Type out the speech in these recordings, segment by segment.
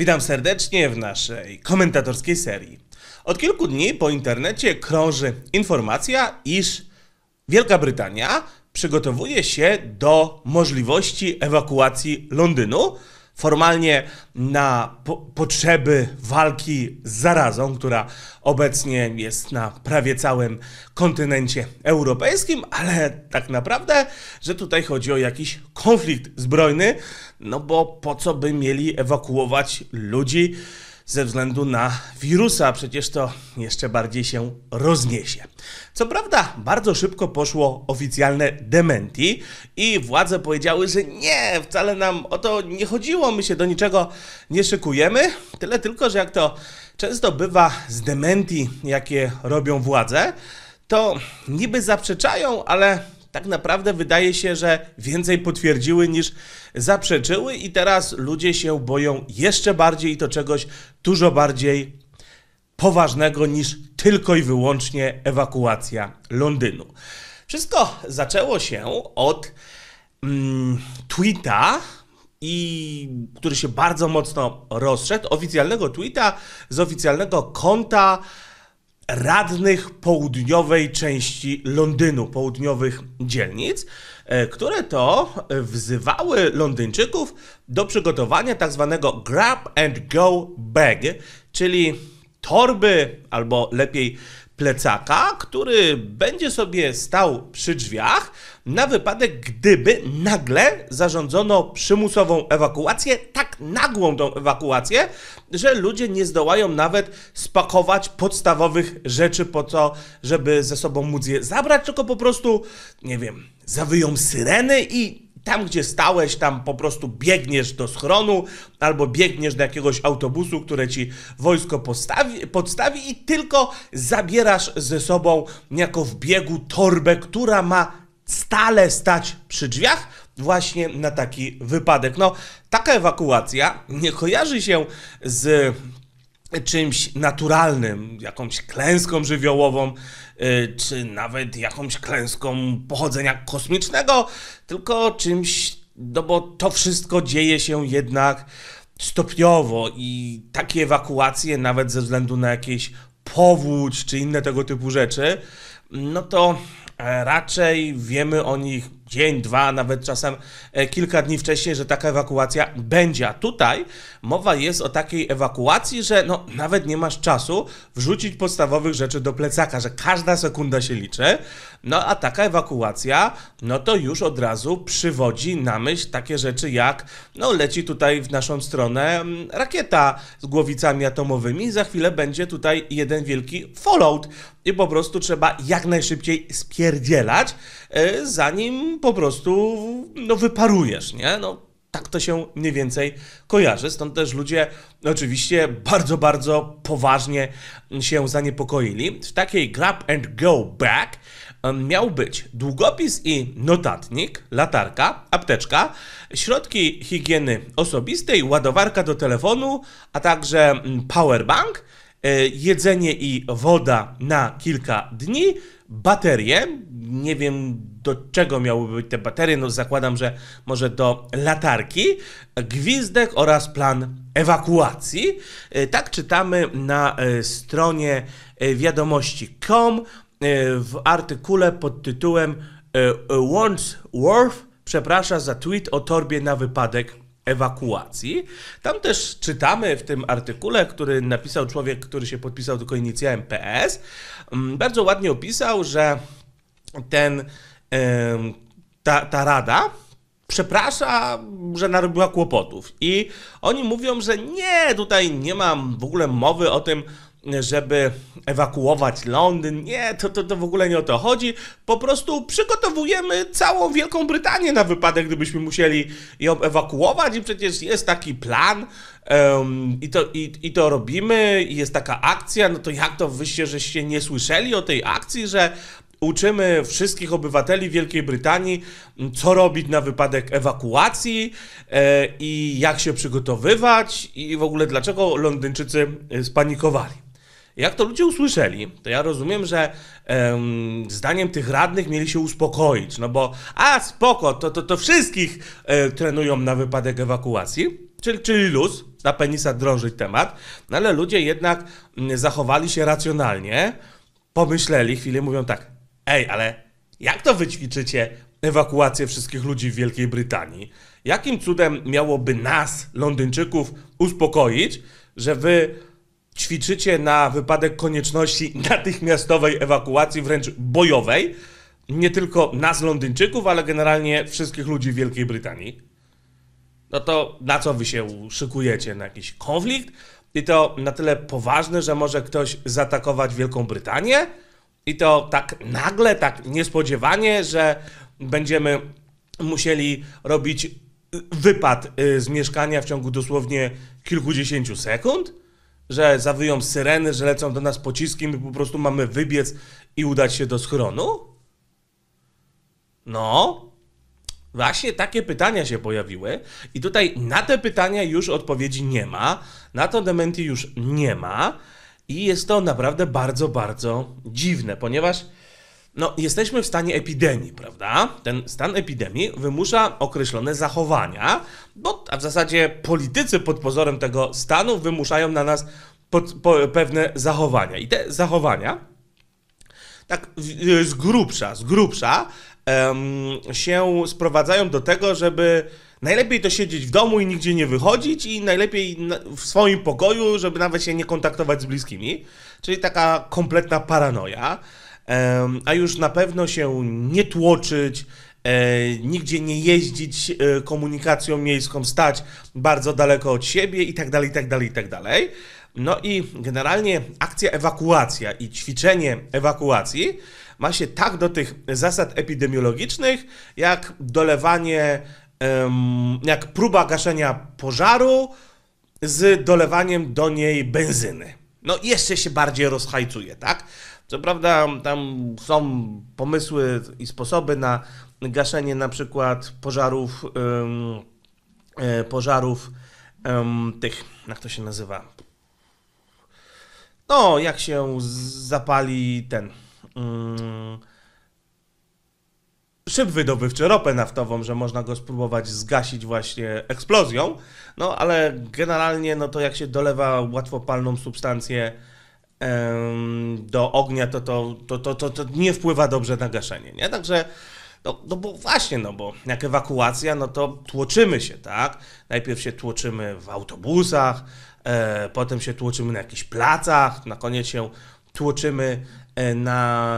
Witam serdecznie w naszej komentatorskiej serii. Od kilku dni po internecie krąży informacja, iż Wielka Brytania przygotowuje się do możliwości ewakuacji Londynu formalnie na po potrzeby walki z zarazą, która obecnie jest na prawie całym kontynencie europejskim, ale tak naprawdę, że tutaj chodzi o jakiś konflikt zbrojny, no bo po co by mieli ewakuować ludzi, ze względu na wirusa, przecież to jeszcze bardziej się rozniesie. Co prawda, bardzo szybko poszło oficjalne dementi i władze powiedziały, że nie, wcale nam o to nie chodziło, my się do niczego nie szykujemy. Tyle tylko, że jak to często bywa z dementi, jakie robią władze, to niby zaprzeczają, ale tak naprawdę wydaje się, że więcej potwierdziły niż zaprzeczyły, i teraz ludzie się boją jeszcze bardziej i to czegoś dużo bardziej poważnego niż tylko i wyłącznie ewakuacja Londynu. Wszystko zaczęło się od mm, tweeta, i który się bardzo mocno rozszedł, oficjalnego tweeta z oficjalnego konta radnych południowej części Londynu, południowych dzielnic, e, które to e, wzywały Londyńczyków do przygotowania tak zwanego grab and go bag, czyli torby albo lepiej plecaka, który będzie sobie stał przy drzwiach, na wypadek, gdyby nagle zarządzono przymusową ewakuację, tak nagłą tą ewakuację, że ludzie nie zdołają nawet spakować podstawowych rzeczy po to, żeby ze sobą móc je zabrać, tylko po prostu, nie wiem, zawyją syreny i tam, gdzie stałeś, tam po prostu biegniesz do schronu albo biegniesz do jakiegoś autobusu, które ci wojsko postawi, podstawi i tylko zabierasz ze sobą jako w biegu torbę, która ma stale stać przy drzwiach właśnie na taki wypadek. No, taka ewakuacja nie kojarzy się z czymś naturalnym, jakąś klęską żywiołową, y, czy nawet jakąś klęską pochodzenia kosmicznego, tylko czymś, no bo to wszystko dzieje się jednak stopniowo i takie ewakuacje, nawet ze względu na jakieś powódź czy inne tego typu rzeczy, no to E, raczej wiemy o nich dzień, dwa, nawet czasem e, kilka dni wcześniej, że taka ewakuacja będzie. A tutaj mowa jest o takiej ewakuacji, że no, nawet nie masz czasu wrzucić podstawowych rzeczy do plecaka, że każda sekunda się liczy. No a taka ewakuacja, no to już od razu przywodzi na myśl takie rzeczy jak, no leci tutaj w naszą stronę mm, rakieta z głowicami atomowymi, za chwilę będzie tutaj jeden wielki fallout i po prostu trzeba jak najszybciej spierdzielać, e, zanim po prostu no, wyparujesz, nie? No, tak to się mniej więcej kojarzy. Stąd też ludzie oczywiście bardzo, bardzo poważnie się zaniepokoili. W takiej grab and go back miał być długopis i notatnik, latarka, apteczka, środki higieny osobistej, ładowarka do telefonu, a także mm, powerbank, e, jedzenie i woda na kilka dni, baterie. Nie wiem do czego miałyby być te baterie, no zakładam, że może do latarki, gwizdek oraz plan ewakuacji. E, tak czytamy na e, stronie e, wiadomości.com w artykule pod tytułem Wandsworth przeprasza za tweet o torbie na wypadek ewakuacji. Tam też czytamy w tym artykule, który napisał człowiek, który się podpisał tylko inicjałem PS, mm, bardzo ładnie opisał, że ten, ta, ta rada przeprasza, że narobiła kłopotów. I oni mówią, że nie, tutaj nie mam w ogóle mowy o tym, żeby ewakuować Londyn. Nie, to, to, to w ogóle nie o to chodzi. Po prostu przygotowujemy całą Wielką Brytanię na wypadek, gdybyśmy musieli ją ewakuować i przecież jest taki plan um, i, to, i, i to robimy i jest taka akcja, no to jak to wyście, żeście nie słyszeli o tej akcji, że uczymy wszystkich obywateli Wielkiej Brytanii, co robić na wypadek ewakuacji e, i jak się przygotowywać i w ogóle dlaczego Londyńczycy e, spanikowali. Jak to ludzie usłyszeli, to ja rozumiem, że zdaniem tych radnych mieli się uspokoić, no bo a spoko, to, to, to wszystkich e, trenują na wypadek ewakuacji, czyli, czyli luz, na penisa drążyć temat, no ale ludzie jednak m, zachowali się racjonalnie, pomyśleli chwilę, mówią tak, ej, ale jak to wyćwiczycie ewakuację wszystkich ludzi w Wielkiej Brytanii? Jakim cudem miałoby nas, Londyńczyków, uspokoić, że wy ćwiczycie na wypadek konieczności natychmiastowej ewakuacji, wręcz bojowej, nie tylko nas, Londyńczyków, ale generalnie wszystkich ludzi Wielkiej Brytanii. No to na co wy się szykujecie? Na jakiś konflikt? I to na tyle poważny, że może ktoś zaatakować Wielką Brytanię? I to tak nagle, tak niespodziewanie, że będziemy musieli robić wypad y, z mieszkania w ciągu dosłownie kilkudziesięciu sekund? że zawyją syreny, że lecą do nas pociski, my po prostu mamy wybiec i udać się do schronu? No, Właśnie takie pytania się pojawiły, i tutaj na te pytania już odpowiedzi nie ma, na to dementi już nie ma, i jest to naprawdę bardzo, bardzo dziwne, ponieważ no, jesteśmy w stanie epidemii, prawda? Ten stan epidemii wymusza określone zachowania, bo a w zasadzie politycy pod pozorem tego stanu wymuszają na nas pod, po, pewne zachowania. I te zachowania, tak z grubsza, z grubsza, się sprowadzają do tego, żeby najlepiej to siedzieć w domu i nigdzie nie wychodzić, i najlepiej w swoim pokoju, żeby nawet się nie kontaktować z bliskimi. Czyli taka kompletna paranoia a już na pewno się nie tłoczyć, e, nigdzie nie jeździć e, komunikacją miejską, stać bardzo daleko od siebie i tak dalej, i tak dalej, i tak dalej. No i generalnie akcja ewakuacja i ćwiczenie ewakuacji ma się tak do tych zasad epidemiologicznych, jak dolewanie, jak próba gaszenia pożaru z dolewaniem do niej benzyny. No i jeszcze się bardziej rozhajcuje, tak? Co prawda tam są pomysły i sposoby na gaszenie na przykład pożarów, e, pożarów tych, jak to się nazywa? No, jak się zapali ten szyb wydobywczy, ropę naftową, że można go spróbować zgasić właśnie eksplozją, no ale generalnie no to jak się dolewa łatwopalną substancję do ognia, to to, to, to, to, to nie wpływa dobrze na gaszenie. Nie? Także no, no bo właśnie, no bo jak ewakuacja, no to tłoczymy się, tak? Najpierw się tłoczymy w autobusach, e, potem się tłoczymy na jakichś placach, na koniec się tłoczymy e, na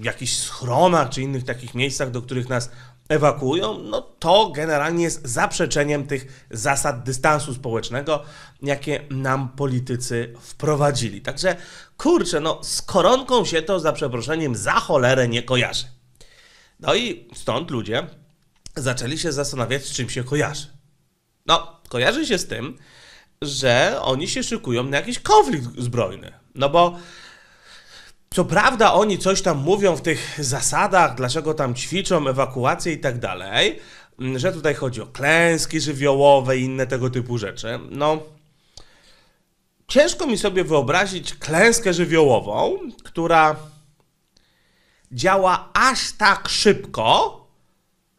jakichś schronach czy innych takich miejscach, do których nas ewakuują, no to generalnie jest zaprzeczeniem tych zasad dystansu społecznego, jakie nam politycy wprowadzili. Także kurczę, no z koronką się to za przeproszeniem za cholerę nie kojarzy. No i stąd ludzie zaczęli się zastanawiać, z czym się kojarzy. No, kojarzy się z tym, że oni się szykują na jakiś konflikt zbrojny. No bo co prawda oni coś tam mówią w tych zasadach, dlaczego tam ćwiczą ewakuację i tak dalej, mm, że tutaj chodzi o klęski żywiołowe i inne tego typu rzeczy. No, ciężko mi sobie wyobrazić klęskę żywiołową, która działa aż tak szybko,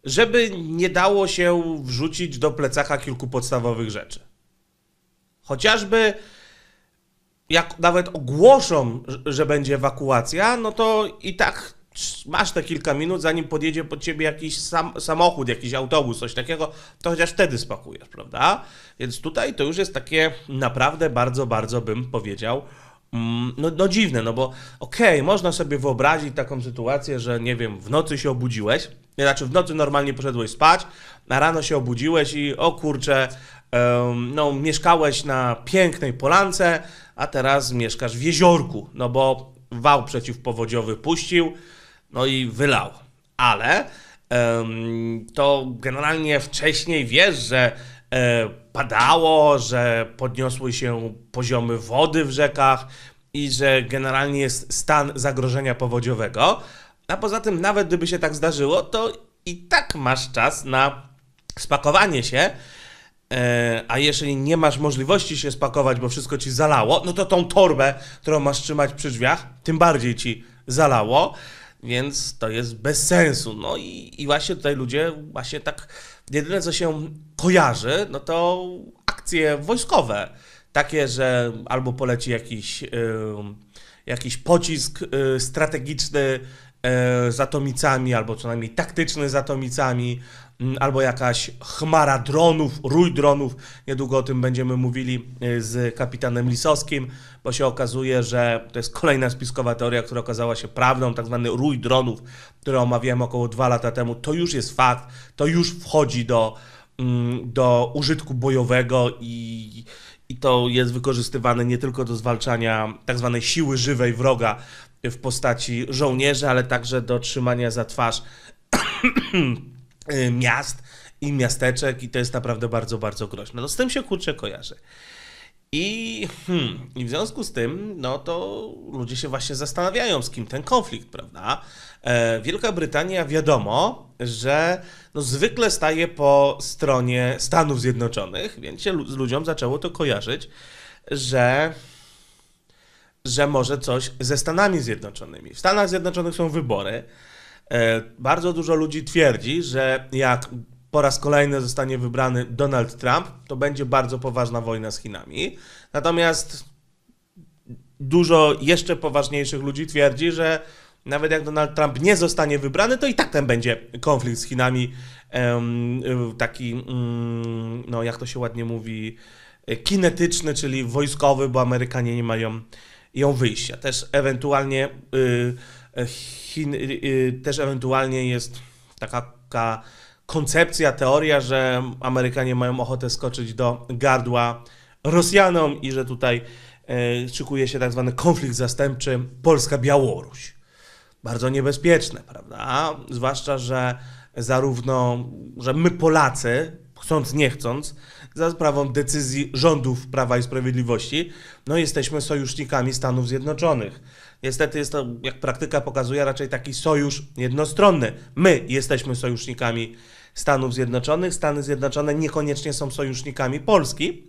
żeby nie dało się wrzucić do plecaka kilku podstawowych rzeczy. Chociażby jak nawet ogłoszą, że będzie ewakuacja, no to i tak masz te kilka minut, zanim podjedzie pod ciebie jakiś sam, samochód, jakiś autobus, coś takiego, to chociaż wtedy spakujesz, prawda? Więc tutaj to już jest takie naprawdę bardzo, bardzo bym powiedział. Mm, no, no dziwne, no bo okej, okay, można sobie wyobrazić taką sytuację, że nie wiem, w nocy się obudziłeś, znaczy w nocy normalnie poszedłeś spać, na rano się obudziłeś i o kurczę, no, mieszkałeś na pięknej polance, a teraz mieszkasz w jeziorku, no bo wał przeciwpowodziowy puścił, no i wylał. Ale to generalnie wcześniej wiesz, że e, padało, że podniosły się poziomy wody w rzekach i że generalnie jest stan zagrożenia powodziowego. A poza tym, nawet gdyby się tak zdarzyło, to i tak masz czas na spakowanie się E, a jeżeli nie masz możliwości się spakować, bo wszystko ci zalało, no to tą torbę, którą masz trzymać przy drzwiach, tym bardziej ci zalało, więc to jest bez sensu. No i, i właśnie tutaj ludzie, właśnie tak, jedyne co się kojarzy, no to akcje wojskowe. Takie, że albo poleci jakiś, yy, jakiś pocisk yy, strategiczny, y, z atomicami, albo co najmniej taktyczny z atomicami, Mm, albo jakaś chmara dronów, rój dronów. Niedługo o tym będziemy mówili y, z kapitanem Lisowskim, bo się okazuje, że to jest kolejna spiskowa teoria, która okazała się prawdą, tak zwany rój dronów, który omawiałem około dwa lata temu. To już jest fakt, to już wchodzi do, mm, do użytku bojowego i, i to jest wykorzystywane nie tylko do zwalczania tak zwanej siły żywej wroga w postaci żołnierzy, ale także do trzymania za twarz Y, miast i miasteczek i to jest naprawdę bardzo, bardzo groźne. No z tym się kurczę kojarzy. I, hmm, I w związku z tym, no to ludzie się właśnie zastanawiają, z kim ten konflikt, prawda? E, Wielka Brytania wiadomo, że no, zwykle staje po stronie Stanów Zjednoczonych, więc się z ludziom zaczęło to kojarzyć, że, że może coś ze Stanami Zjednoczonymi. W Stanach Zjednoczonych są wybory, E, bardzo dużo ludzi twierdzi, że jak po raz kolejny zostanie wybrany Donald Trump, to będzie bardzo poważna wojna z Chinami. Natomiast dużo jeszcze poważniejszych ludzi twierdzi, że nawet jak Donald Trump nie zostanie wybrany, to i tak ten będzie konflikt z Chinami. Y, taki, mm, no jak to się ładnie mówi, kinetyczny, czyli wojskowy, bo Amerykanie nie mają ją wyjścia. Też ewentualnie y, E, Chin, y, y, też ewentualnie jest taka, taka koncepcja, teoria, że Amerykanie mają ochotę skoczyć do gardła Rosjanom i że tutaj e, szykuje się tak zwany konflikt zastępczy Polska-Białoruś. Bardzo niebezpieczne, prawda? Zwłaszcza, że zarówno, że my Polacy, chcąc nie chcąc, za sprawą decyzji rządów Prawa i Sprawiedliwości, no jesteśmy sojusznikami Stanów Zjednoczonych. Niestety jest to, jak praktyka pokazuje, raczej taki sojusz jednostronny. My jesteśmy sojusznikami Stanów Zjednoczonych. Stany Zjednoczone niekoniecznie są sojusznikami Polski.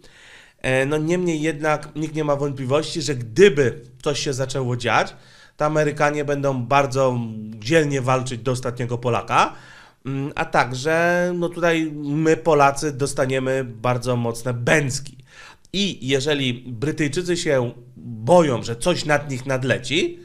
E, no niemniej jednak nikt nie ma wątpliwości, że gdyby coś się zaczęło dziać, to Amerykanie będą bardzo dzielnie walczyć do ostatniego Polaka. Mm, a także, no tutaj my Polacy dostaniemy bardzo mocne bęcki. I jeżeli Brytyjczycy się boją, że coś nad nich nadleci,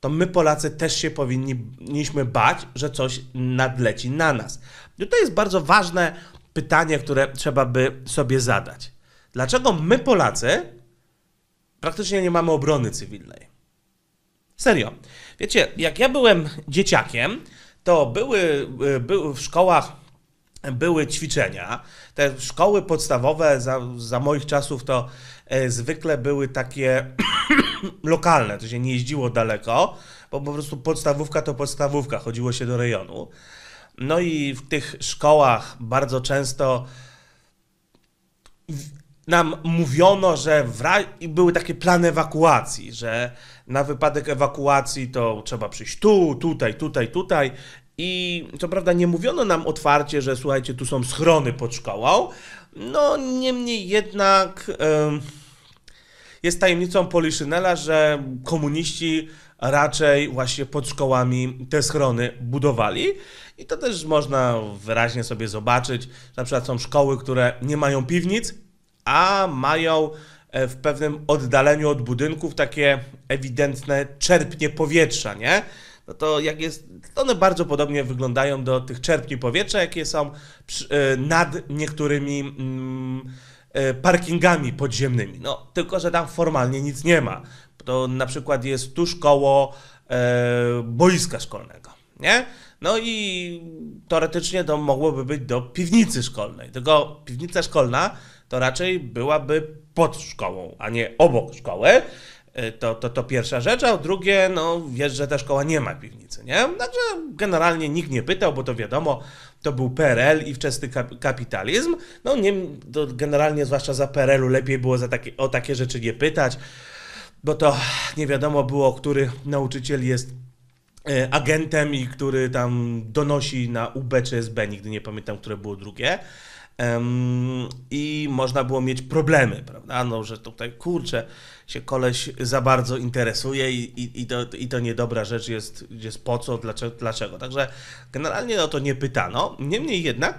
to my Polacy też się powinniśmy bać, że coś nadleci na nas. I no to jest bardzo ważne pytanie, które trzeba by sobie zadać. Dlaczego my Polacy praktycznie nie mamy obrony cywilnej? Serio. Wiecie, jak ja byłem dzieciakiem, to były, y, były w szkołach były ćwiczenia. Te szkoły podstawowe za, za moich czasów to e, zwykle były takie lokalne, to się nie jeździło daleko, bo po prostu podstawówka to podstawówka, chodziło się do rejonu. No i w tych szkołach bardzo często nam mówiono, że były takie plany ewakuacji, że na wypadek ewakuacji to trzeba przyjść tu, tutaj, tutaj, tutaj i co prawda nie mówiono nam otwarcie, że słuchajcie, tu są schrony pod szkołą, no niemniej jednak jest tajemnicą Poliszynela, że komuniści raczej właśnie pod szkołami te schrony budowali. I to też można wyraźnie sobie zobaczyć. Na przykład są szkoły, które nie mają piwnic, a mają e, w pewnym oddaleniu od budynków takie ewidentne czerpnie powietrza, nie? no to jak jest, one bardzo podobnie wyglądają do tych czerpni powietrza, jakie są przy, e, nad niektórymi mm, e, parkingami podziemnymi. No, tylko, że tam formalnie nic nie ma. To na przykład jest tuż koło e, boiska szkolnego, nie? No i teoretycznie to mogłoby być do piwnicy szkolnej. Tylko piwnica szkolna to raczej byłaby pod szkołą, a nie obok szkoły. E, to, to, to pierwsza rzecz, a drugie, no wiesz, że ta szkoła nie ma piwnicy, nie? także znaczy, generalnie nikt nie pytał, bo to wiadomo, to był PRL i wczesny kapitalizm. No nie, to generalnie zwłaszcza za PRL-u lepiej było za takie, o takie rzeczy nie pytać, bo to nie wiadomo było, który nauczyciel jest e, agentem i który tam donosi na UB czy SB, nigdy nie pamiętam, które było drugie i można było mieć problemy, prawda? No, że tutaj kurczę, się koleś za bardzo interesuje i, i, i, to, i to niedobra rzecz jest, jest po co, dlaczego, dlaczego. Także generalnie o no, to nie pytano. Niemniej jednak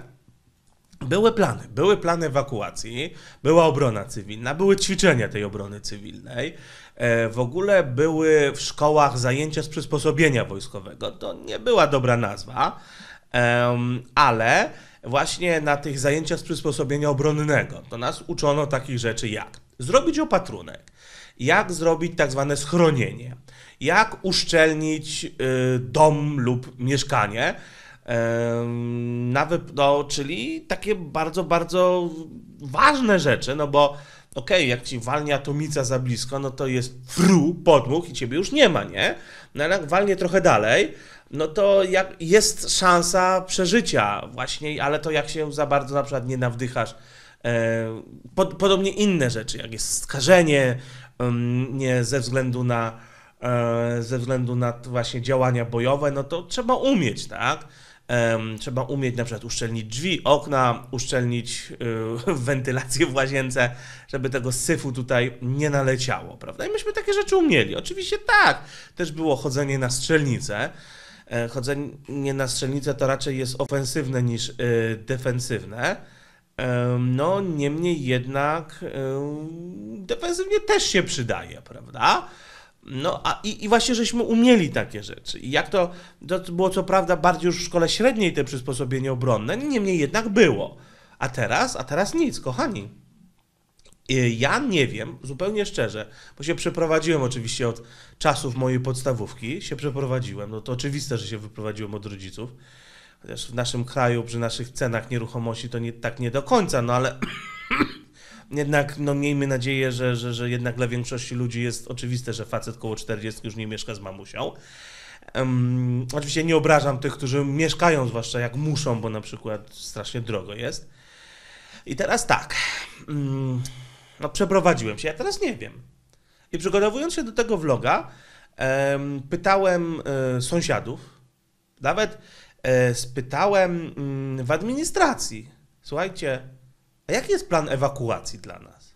były plany, były plany ewakuacji, była obrona cywilna, były ćwiczenia tej obrony cywilnej. E, w ogóle były w szkołach zajęcia z przysposobienia wojskowego. To nie była dobra nazwa, ale właśnie na tych zajęciach z przysposobienia obronnego. To nas uczono takich rzeczy jak zrobić opatrunek, jak zrobić tak zwane schronienie, jak uszczelnić y, dom lub mieszkanie, nawet, no, czyli takie bardzo, bardzo ważne rzeczy, no bo okej, okay, jak ci walnie atomica za blisko, no to jest fru, podmuch i ciebie już nie ma, nie? No ale jak walnie trochę dalej, no to jak, jest szansa przeżycia właśnie, ale to jak się za bardzo na przykład nie nawdychasz, e, pod, podobnie inne rzeczy, jak jest skażenie, um, nie ze względu na e, ze względu na właśnie działania bojowe, no to trzeba umieć, tak? Trzeba umieć na przykład uszczelnić drzwi, okna, uszczelnić y, wentylację w łazience, żeby tego syfu tutaj nie naleciało, prawda? I myśmy takie rzeczy umieli. Oczywiście tak, też było chodzenie na strzelnicę. E, chodzenie na strzelnicę to raczej jest ofensywne niż y, defensywne. No, niemniej jednak defensywnie też się przydaje, prawda? No a i, i, właśnie żeśmy umieli takie rzeczy. I jak to, to było co prawda bardziej już w szkole średniej te przysposobienie obronne, niemniej jednak było. A teraz, a teraz nic, kochani. Ja nie wiem, zupełnie szczerze, bo się przeprowadziłem oczywiście od czasów mojej podstawówki, się przeprowadziłem, no to oczywiste, że się wyprowadziłem od rodziców, chociaż w naszym kraju przy naszych cenach nieruchomości to nie, tak nie do końca, no ale jednak no, miejmy nadzieję, że, że, że jednak dla większości ludzi jest oczywiste, że facet koło 40 już nie mieszka z mamusią. Um, oczywiście nie obrażam tych, którzy mieszkają, zwłaszcza jak muszą, bo na przykład strasznie drogo jest. I teraz tak. Um, no, przeprowadziłem się, ja teraz nie wiem. I przygotowując się do tego vloga, um, pytałem e, sąsiadów, nawet e, spytałem mm, w administracji. Słuchajcie, a jaki jest plan ewakuacji dla nas?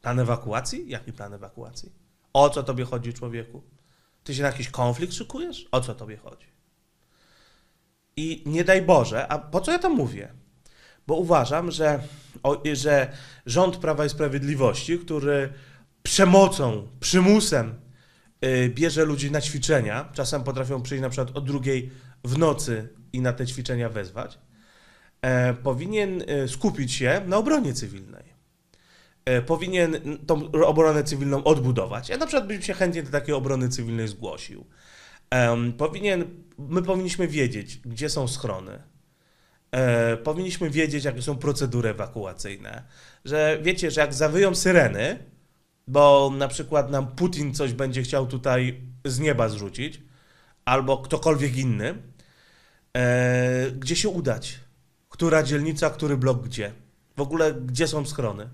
Plan ewakuacji? Jaki plan ewakuacji? O co tobie chodzi, człowieku? Ty się na jakiś konflikt szykujesz? O co tobie chodzi? I nie daj Boże, a po co ja to mówię? Bo uważam, że, że rząd Prawa i Sprawiedliwości, który przemocą, przymusem y, bierze ludzi na ćwiczenia, czasem potrafią przyjść na przykład o drugiej w nocy i na te ćwiczenia wezwać, E, powinien e, skupić się na obronie cywilnej e, powinien tą obronę cywilną odbudować. Ja na przykład bym się chętnie do takiej obrony cywilnej zgłosił. powinien, my powinniśmy wiedzieć, gdzie są schrony. powinniśmy wiedzieć, jakie są procedury ewakuacyjne. Że wiecie, że jak zawyją syreny, bo na przykład nam Putin coś będzie chciał tutaj z nieba zrzucić, albo ktokolwiek inny, gdzie się udać, która dzielnica, który blok gdzie. W ogóle gdzie są schrony.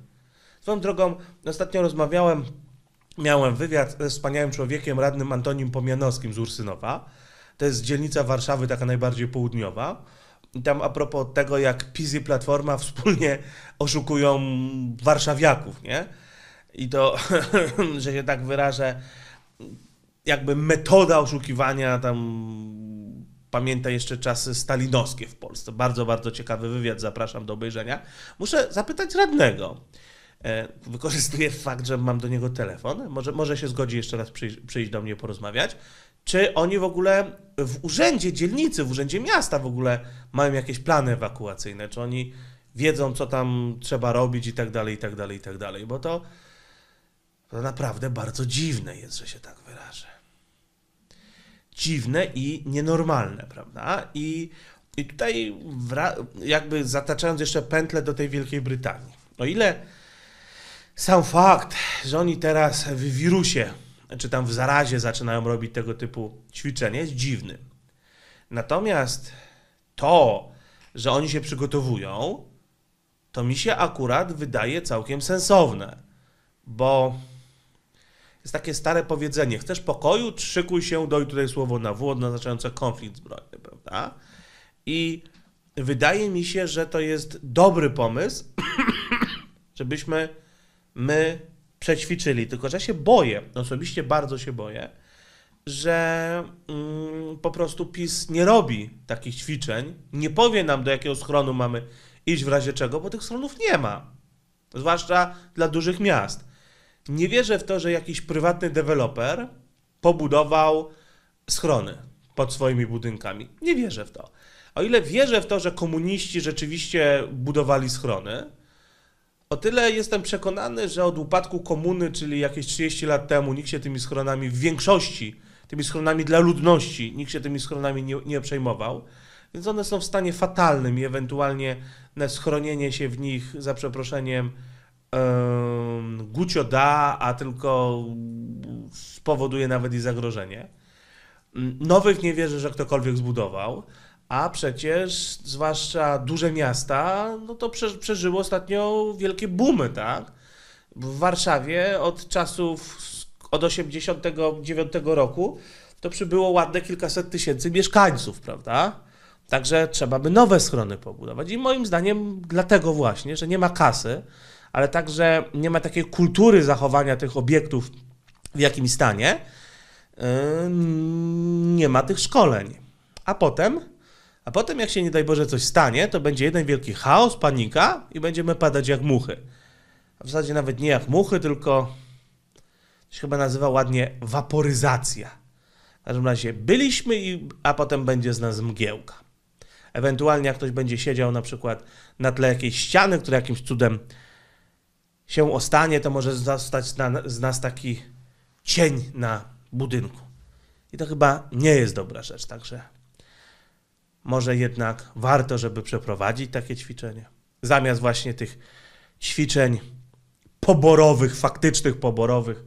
Swoją drogą, ostatnio rozmawiałem, miałem wywiad z wspaniałym człowiekiem, radnym Antonim Pomianowskim z Ursynowa. To jest dzielnica Warszawy, taka najbardziej południowa. I tam a propos tego, jak PiS i Platforma wspólnie oszukują warszawiaków, nie? I to, że się tak wyrażę, jakby metoda oszukiwania tam pamięta jeszcze czasy stalinowskie w Polsce. Bardzo, bardzo ciekawy wywiad, zapraszam do obejrzenia. Muszę zapytać radnego. E, wykorzystuję fakt, że mam do niego telefon. Może, może się zgodzi jeszcze raz przyjść, przyjść do mnie porozmawiać. Czy oni w ogóle w urzędzie dzielnicy, w urzędzie miasta w ogóle mają jakieś plany ewakuacyjne? Czy oni wiedzą, co tam trzeba robić i tak dalej, i tak dalej, i tak dalej? Bo to, to naprawdę bardzo dziwne jest, że się tak wyrażę dziwne i nienormalne, prawda? I, i tutaj jakby zataczając jeszcze pętlę do tej Wielkiej Brytanii. O ile sam fakt, że oni teraz w wirusie, czy tam w zarazie zaczynają robić tego typu ćwiczenia, jest dziwny. Natomiast to, że oni się przygotowują, to mi się akurat wydaje całkiem sensowne, bo jest takie stare powiedzenie, chcesz pokoju, szykuj się, doj tutaj słowo na W, oznaczające konflikt zbrojny, prawda? I wydaje mi się, że to jest dobry pomysł, żebyśmy my przećwiczyli, tylko że ja się boję, osobiście bardzo się boję, że mm, po prostu PiS nie robi takich ćwiczeń, nie powie nam do jakiego schronu mamy iść w razie czego, bo tych schronów nie ma. Zwłaszcza dla dużych miast nie wierzę w to, że jakiś prywatny deweloper pobudował schrony pod swoimi budynkami. Nie wierzę w to. O ile wierzę w to, że komuniści rzeczywiście budowali schrony, o tyle jestem przekonany, że od upadku komuny, czyli jakieś 30 lat temu, nikt się tymi schronami w większości, tymi schronami dla ludności, nikt się tymi schronami nie, nie przejmował. Więc one są w stanie fatalnym i ewentualnie na schronienie się w nich, za przeproszeniem, Gucio da, a tylko spowoduje nawet i zagrożenie. Mm, Nowych nie wierzę, że ktokolwiek zbudował, a przecież zwłaszcza duże miasta, no to przeżyło ostatnio wielkie boomy, tak? W Warszawie od czasów od 89 roku to przybyło ładne kilkaset tysięcy mieszkańców, prawda? Także trzeba by nowe schrony pobudować i moim zdaniem dlatego właśnie, że nie ma kasy, ale także nie ma takiej kultury zachowania tych obiektów w jakim stanie, yy, nie ma tych szkoleń. A potem, a potem jak się nie daj Boże coś stanie, to będzie jeden wielki chaos, panika i będziemy padać jak muchy. A w zasadzie nawet nie jak muchy, tylko to się chyba nazywa ładnie waporyzacja. W każdym razie byliśmy, i, a potem będzie z nas mgiełka. Ewentualnie jak ktoś będzie siedział na przykład na tle jakiejś ściany, która jakimś cudem się ostanie, to może zostać na, z nas taki cień na budynku. I to chyba nie jest dobra rzecz, także może jednak warto, żeby przeprowadzić takie ćwiczenie. Zamiast właśnie tych ćwiczeń poborowych, faktycznych poborowych,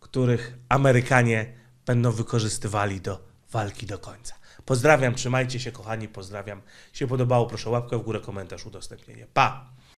których Amerykanie będą wykorzystywali do walki do końca. Pozdrawiam, trzymajcie się kochani, pozdrawiam. Jeśli podobało, proszę łapkę w górę, komentarz, udostępnienie. Pa!